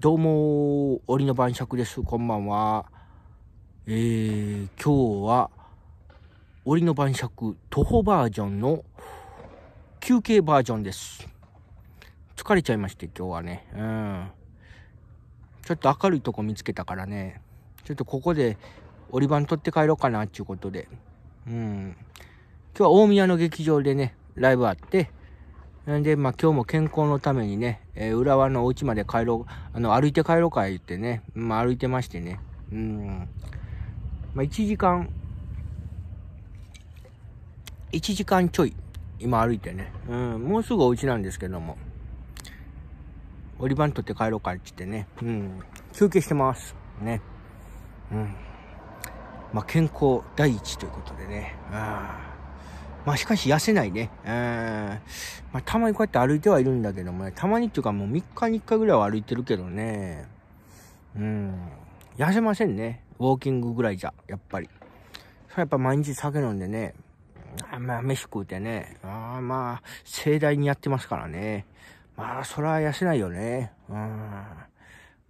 どうも、折の晩酌です。こんばんは。えー、今日は、折の晩酌徒歩バージョンの休憩バージョンです。疲れちゃいまして、今日はね。うん。ちょっと明るいとこ見つけたからね。ちょっとここで折り番取って帰ろうかな、っていうことで。うん。今日は大宮の劇場でね、ライブあって、んで、まあ、今日も健康のためにね、えー、浦和のお家まで帰ろう、あの、歩いて帰ろうか言ってね、まあ、歩いてましてね。うん。まあ、1時間、1時間ちょい、今歩いてね。うん、もうすぐお家なんですけども。オリバン取って帰ろうかって言ってね。うん、休憩してます。ね。うん。まあ、健康第一ということでね。ああ。まあしかし痩せないね。うん。まあたまにこうやって歩いてはいるんだけどもね、たまにっていうかもう3日に1回ぐらいは歩いてるけどね。うん。痩せませんね。ウォーキングぐらいじゃ、やっぱり。それやっぱ毎日酒飲んでね、あまあ飯食うてね、あまあ盛大にやってますからね。まあそれは痩せないよね。うん。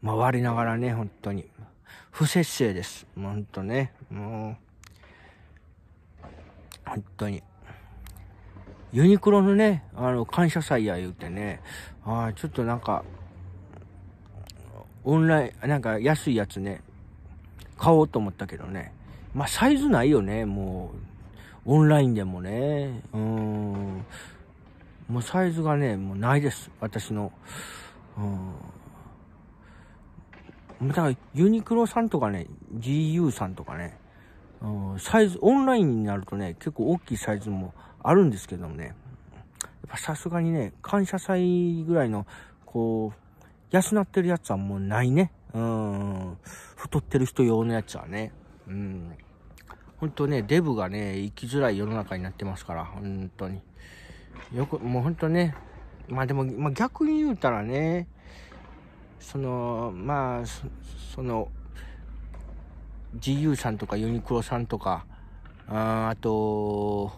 まあながらね、本当に。不節制です。ほんとね。もう、本当に。ユニクロのね、あの、感謝祭や言うてね、ああ、ちょっとなんか、オンライン、なんか安いやつね、買おうと思ったけどね。まあ、サイズないよね、もう。オンラインでもね。うん。もうサイズがね、もうないです。私の。うん。だから、ユニクロさんとかね、GU さんとかね、うん、サイズ、オンラインになるとね、結構大きいサイズもあるんですけどもね、やっぱさすがにね、感謝祭ぐらいの、こう、安なってるやつはもうないね。うん。太ってる人用のやつはね。うん。ほんとね、デブがね、生きづらい世の中になってますから、本当に。よく、もうほんとね、まあでも、まあ、逆に言うたらね、その、まあ、その、GU さんとかユニクロさんとか、ああと、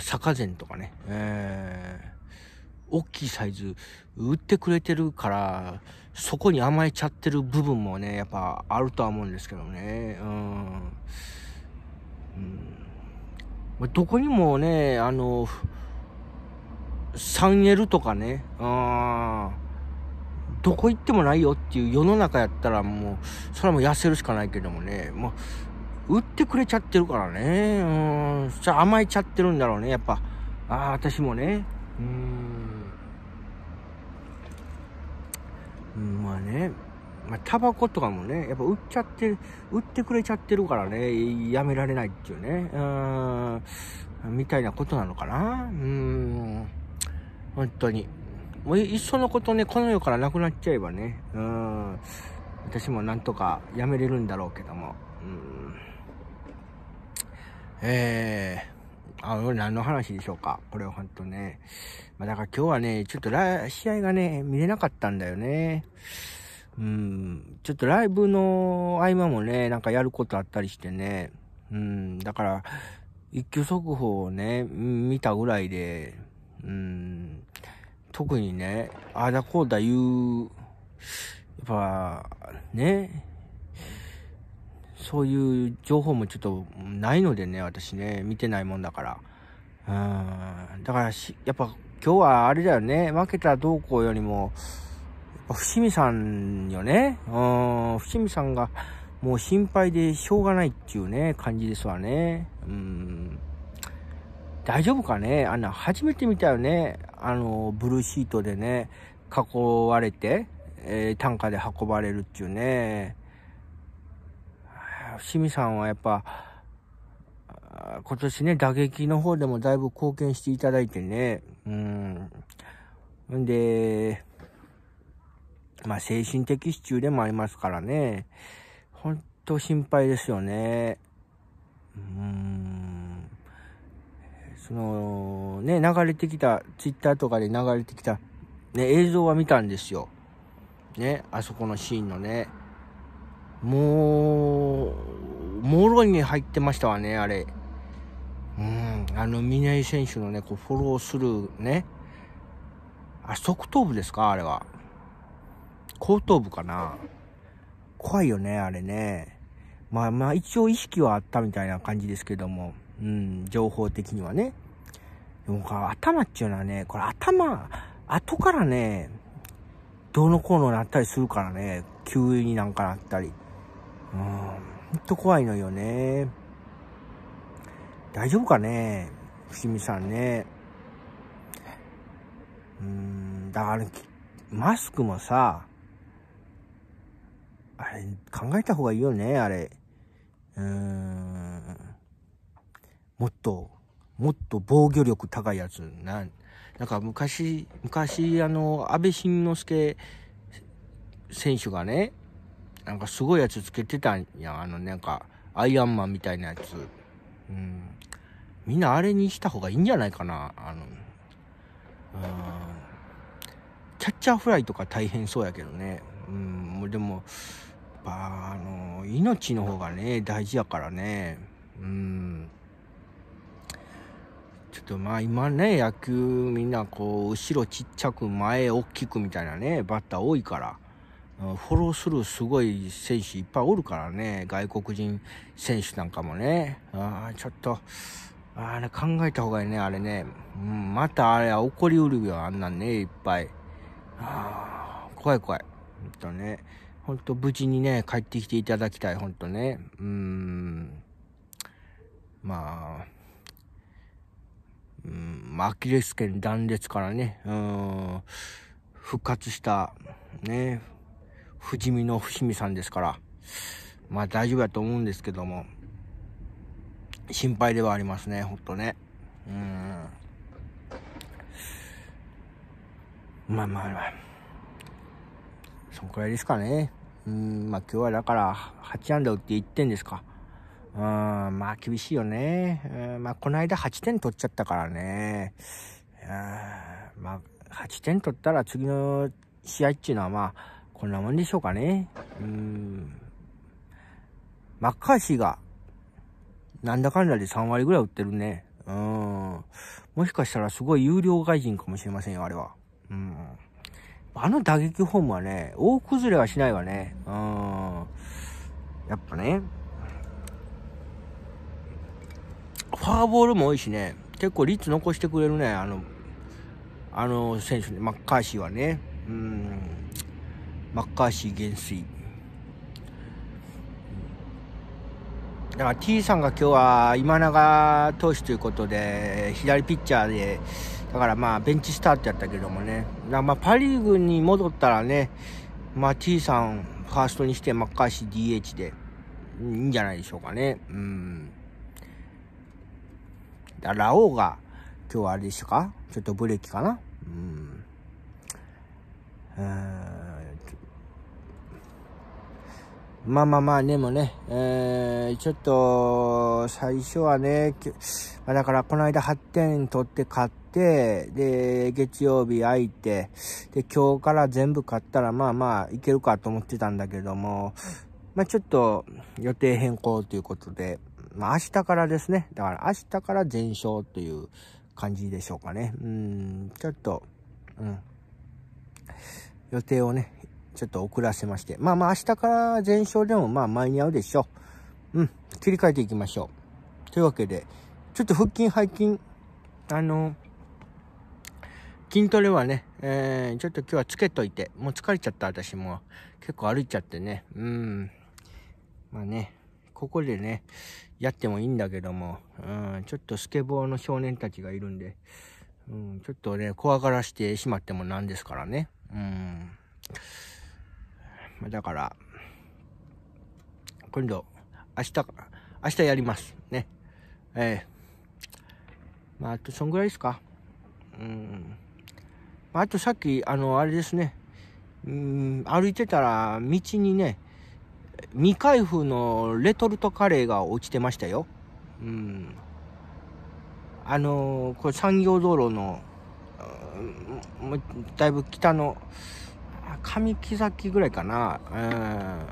坂膳とかね、えー、大きいサイズ売ってくれてるから、そこに甘えちゃってる部分もね、やっぱあるとは思うんですけどね。うん。どこにもね、あの、3L とかね、どこ行ってもないよっていう世の中やったらもう、それはもう痩せるしかないけどもね、も、う、売ってくれちゃってるからね。うん。じゃ甘えちゃってるんだろうね、やっぱ。ああ、私もね。うん。まあね。まあ、タバコとかもね、やっぱ売っちゃって、売ってくれちゃってるからね、やめられないっていうね。うん。みたいなことなのかな。うん。本当に。もういっそのことね、この世からなくなっちゃえばね、うん、私もなんとかやめれるんだろうけども、うん。えー、あ、何の話でしょうか。これはほんとね。まあ、だから今日はね、ちょっと試合がね、見れなかったんだよね。うん、ちょっとライブの合間もね、なんかやることあったりしてね。うん、だから、一挙速報をね、見たぐらいで、うん、特にね、ああだこうだ言う、やっぱ、ね、そういう情報もちょっとないのでね、私ね、見てないもんだから。うん。だからし、やっぱ今日はあれだよね、負けたどうこうよりも、伏見さんよね。うん、伏見さんがもう心配でしょうがないっていうね、感じですわね。うん。大丈夫かねあんな、初めて見たよね。あの、ブルーシートでね、囲われて、えー、担架で運ばれるっていうね。伏見さんはやっぱ、今年ね、打撃の方でもだいぶ貢献していただいてね、うん。んで、まあ、精神的支柱でもありますからね、ほんと心配ですよね。うん。その、ね、流れてきた、ツイッターとかで流れてきた、ね、映像は見たんですよ。ね、あそこのシーンのね。もう、もろに入ってましたわね、あれ。うん、あの、峰井選手のね、こう、フォローするね。あ、側頭部ですかあれは。後頭部かな怖いよね、あれね。まあまあ、一応意識はあったみたいな感じですけども。うん、情報的にはね。でも、頭っていうのはね、これ頭、後からね、どうのこうのなったりするからね、急になんかなったり。うん、ほんと怖いのよね。大丈夫かね伏見さんね。うん、だから、マスクもさ、あれ、考えた方がいいよね、あれ。うーん。もっと、もっと防御力高いやつ。なん、なんか昔、昔、あの、安倍晋之助選手がね、なんかすごいやつつけてたんや。あの、なんか、アイアンマンみたいなやつ。うん。みんなあれにした方がいいんじゃないかな。あの、うん。キャッチャーフライとか大変そうやけどね。うん。もうでも、ば、あの、命の方がね、大事やからね。うん。ちょっとまあ今ね、野球みんなこう、後ろちっちゃく前大きくみたいなね、バッター多いから。フォローするすごい選手いっぱいおるからね、外国人選手なんかもね。あちょっと、あれ考えた方がいいね、あれね。うん、またあれは怒りうるよ、あんなんね、いっぱい。あ怖い怖い。ほんとね。ほんと無事にね、帰ってきていただきたい、ほんとね。うん。まあ。うん、アキレス腱断裂からね、うん、復活した、ね、不死身の伏見さんですから、まあ大丈夫だと思うんですけども、心配ではありますね、ほんとね。うん。まあまあまあ。そんくらいですかね。うん、まあ今日はだから、8安打打って1点ですか。うん、まあ厳しいよね。うん、まあこの間8点取っちゃったからね。うん、まあ8点取ったら次の試合っていうのはまあ、こんなもんでしょうかね。うん。マッカーシーが、なんだかんだで3割ぐらい売ってるね。うん。もしかしたらすごい有料外人かもしれませんよ、あれは。うん。あの打撃フォームはね、大崩れはしないわね。うん。やっぱね、ファーボールも多いしね、結構率残してくれるね、あの、あの選手ね、マッカーシーはね。うん。マッカーシー元帥だから T さんが今日は今永投手ということで左ピッチャーでだからまあベンチスタートやったけどもねまあパ・リーグに戻ったらね、まあ、T さんファーストにしてマッカーシー DH でいいんじゃないでしょうかねうんだラオウが今日はあれでしたかちょっとブレーキかなうんうんまあまあまあ、でもね、えー、ちょっと、最初はね、まあ、だからこの間8点取って買って、で、月曜日空いて、で、今日から全部買ったら、まあまあ、いけるかと思ってたんだけども、まあちょっと予定変更ということで、まあ明日からですね、だから明日から全勝という感じでしょうかね。うん、ちょっと、うん、予定をね、ちょっと遅らせまして。まあまあ明日から全勝でもまあ間に合うでしょう。うん。切り替えていきましょう。というわけで、ちょっと腹筋、背筋、あの筋トレはね、えー、ちょっと今日はつけといて、もう疲れちゃった私も。結構歩いちゃってね。うん。まあね、ここでね、やってもいいんだけども、うん、ちょっとスケボーの少年たちがいるんで、うん、ちょっとね、怖がらしてしまってもなんですからね。うん。だから、今度、明日、明日やります。ね。ええー、まあ、あと、そんぐらいですか。うん。まあ、あとさっき、あの、あれですね。うん、歩いてたら、道にね、未開封のレトルトカレーが落ちてましたよ。うん。あのー、これ産業道路の、うん、だいぶ北の、上木崎ぐらいかな、うん、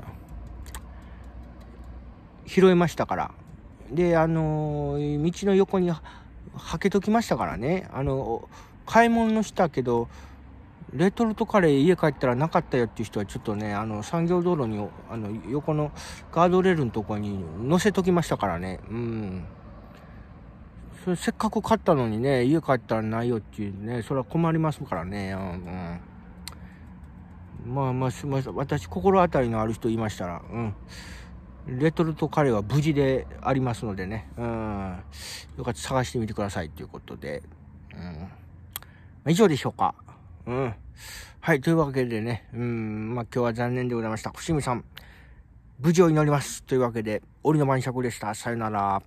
拾いましたから。で、あのー、道の横にはけときましたからね。あの、買い物したけど、レトルトカレー家帰ったらなかったよっていう人はちょっとね、あの、産業道路に、あの、横のガードレールのとこに乗せときましたからね。うん。それせっかく買ったのにね、家帰ったらないよっていうね、それは困りますからね。うん、うんまあまあ、すみません。私、心当たりのある人いましたら、うん。レトルトカレーは無事でありますのでね、うん。よかったら探してみてくださいということで、うん。以上でしょうか。うん。はい、というわけでね、うん、まあ今日は残念でございました。伏見さん、無事を祈ります。というわけで、檻の晩酌でした。さよなら。